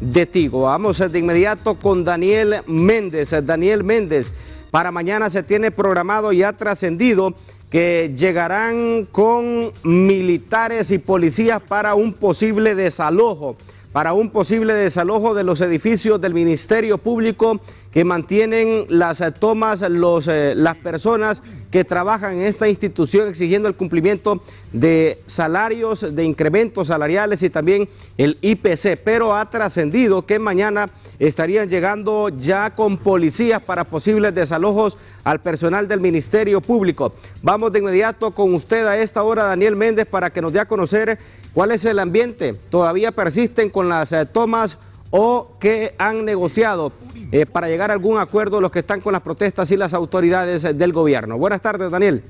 de Tigo. Vamos eh, de inmediato con Daniel Méndez. Eh, Daniel Méndez, para mañana se tiene programado y ha trascendido que llegarán con militares y policías para un posible desalojo, para un posible desalojo de los edificios del Ministerio Público que mantienen las eh, tomas los, eh, las personas que trabajan en esta institución exigiendo el cumplimiento de salarios, de incrementos salariales y también el IPC, pero ha trascendido que mañana estarían llegando ya con policías para posibles desalojos al personal del Ministerio Público. Vamos de inmediato con usted a esta hora, Daniel Méndez, para que nos dé a conocer cuál es el ambiente. Todavía persisten con las eh, tomas o que han negociado eh, para llegar a algún acuerdo los que están con las protestas y las autoridades del gobierno. Buenas tardes, Daniel.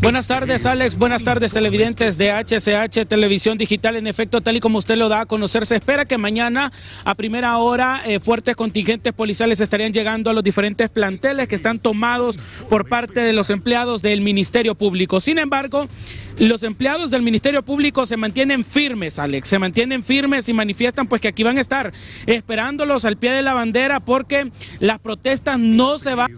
Buenas tardes, Alex. Buenas tardes, televidentes de HCH Televisión Digital. En efecto, tal y como usted lo da a conocer, se espera que mañana a primera hora eh, fuertes contingentes policiales estarían llegando a los diferentes planteles que están tomados por parte de los empleados del Ministerio Público. Sin embargo, los empleados del Ministerio Público se mantienen firmes, Alex, se mantienen firmes y manifiestan pues que aquí van a estar esperándolos al pie de la bandera porque las protestas no se van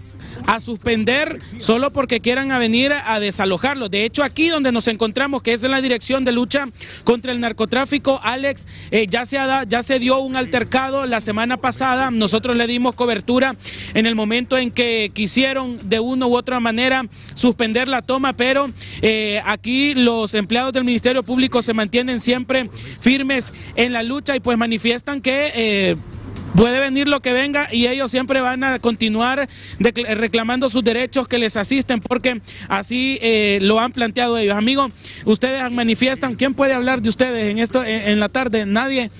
a suspender solo porque quieran venir a desalojarlos. De hecho, aquí donde nos encontramos, que es en la Dirección de Lucha contra el Narcotráfico, Alex, eh, ya, se ha, ya se dio un altercado la semana pasada. Nosotros le dimos cobertura en el momento en que quisieron de una u otra manera suspender la toma, pero eh, aquí los empleados del Ministerio Público se mantienen siempre firmes en la lucha y pues manifiestan que... Eh, puede venir lo que venga y ellos siempre van a continuar reclamando sus derechos que les asisten porque así eh, lo han planteado ellos. Amigos, ustedes manifiestan, ¿quién puede hablar de ustedes en, esto, en, la tarde? Nadie.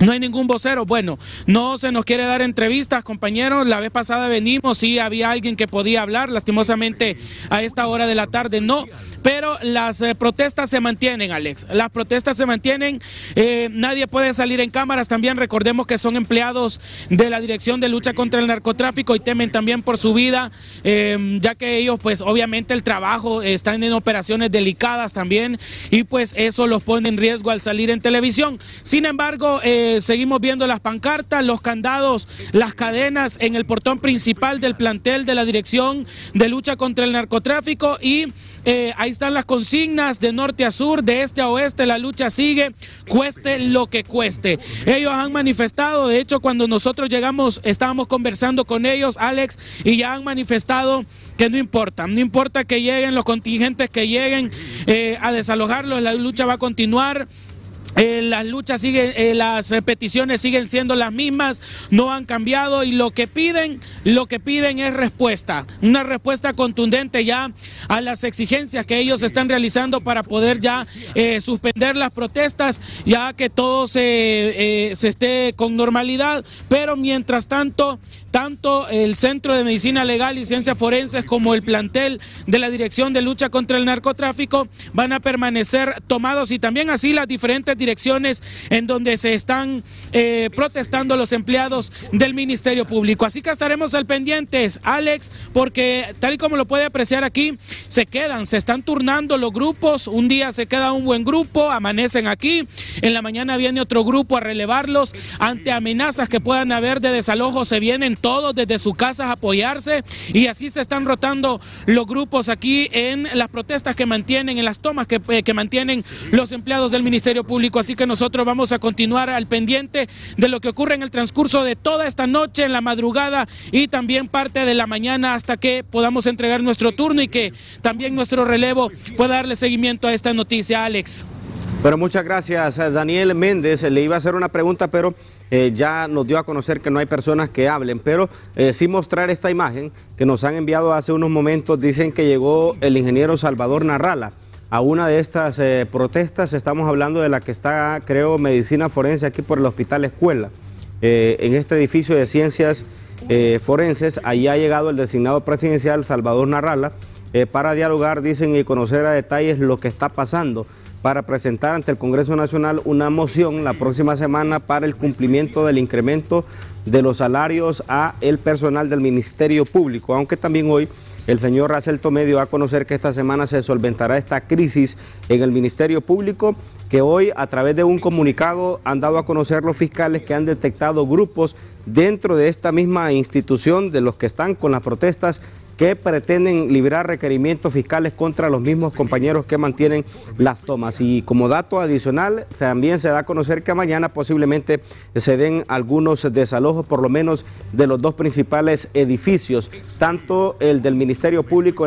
No hay ningún vocero. Bueno, no se nos quiere dar entrevistas, compañeros. La vez pasada venimos, sí había alguien que podía hablar. Lastimosamente, a esta hora de la tarde no pero las eh, protestas se mantienen, Alex. Las protestas se mantienen, eh, nadie puede salir en cámaras. También recordemos que son empleados de la Dirección de Lucha contra el Narcotráfico y temen también por su vida, em, ya que ellos, pues obviamente el trabajo, están en operaciones delicadas también y pues eso los pone en riesgo al salir en televisión. Sin embargo, eh, seguimos viendo las pancartas, los candados, las cadenas en el portón principal del plantel de la Dirección de Lucha contra el Narcotráfico y hay están las consignas de norte a sur, de este a oeste, la lucha sigue, cueste lo que cueste. Ellos han manifestado, de hecho cuando nosotros llegamos estábamos conversando con ellos, Alex, y ya han manifestado que no importa, no importa que lleguen los contingentes que lleguen eh, a desalojarlos, la lucha va a continuar. Eh, las luchas siguen, eh, las eh, peticiones siguen siendo las mismas, no han cambiado y lo que piden, lo que piden es respuesta, una respuesta contundente ya a las exigencias que ellos están realizando para poder ya suspender las protestas, ya que todo se, se esté con normalidad, pero mientras tanto, tanto el Centro de Medicina Legal y Ciencias Forenses como el plantel de la Dirección de Lucha contra el Narcotráfico van a permanecer tomados y también así las diferentes direcciones en donde se están eh, protestando los empleados del Ministerio Público. Así que estaremos al pendientes, Alex, porque tal y como lo puede apreciar aquí, se quedan, se están turnando los grupos, un día se queda un buen grupo, amanecen aquí, en la mañana viene otro grupo a relevarlos, ante amenazas que puedan haber de desalojo, se vienen todos desde sus casas a apoyarse y así se están rotando los grupos aquí en las protestas que mantienen, en las tomas que eh, mantienen los empleados del Ministerio Público. Así que nosotros vamos a continuar al pendiente de lo que ocurre en el transcurso de toda esta noche, en la madrugada y también parte de la mañana hasta que podamos entregar nuestro turno y que también nuestro relevo pueda darle seguimiento a esta noticia, Alex. Bueno, muchas gracias, eh, Daniel Méndez. Le iba a hacer una pregunta, pero eh, ya nos dio a conocer que no hay personas que hablen, pero eh, sí mostrar esta imagen que nos han enviado hace unos momentos. Dicen que llegó el ingeniero Salvador Narrala a una de estas eh, protestas. Estamos hablando de la que está, creo, Medicina Forense aquí por el Hospital Escuela. Eh, en este edificio de ciencias eh, forenses, allí ha llegado el designado presidencial Salvador Narrala para dialogar, dicen, y conocer a detalles lo que está pasando para presentar ante el Congreso Nacional una moción la próxima semana para el cumplimiento del incremento de los salarios a el personal del Ministerio Público, aunque también hoy el señor Racel Medio va a conocer que esta semana se solventará esta crisis en el Ministerio Público, que hoy a través de un comunicado han dado a conocer los fiscales que han detectado grupos dentro de esta misma institución de los que están con las protestas que pretenden librar requerimientos fiscales contra los mismos compañeros que mantienen las tomas. Y como dato adicional, también se da a conocer que mañana posiblemente se den algunos desalojos, por lo menos de los dos principales edificios, tanto el del Ministerio Público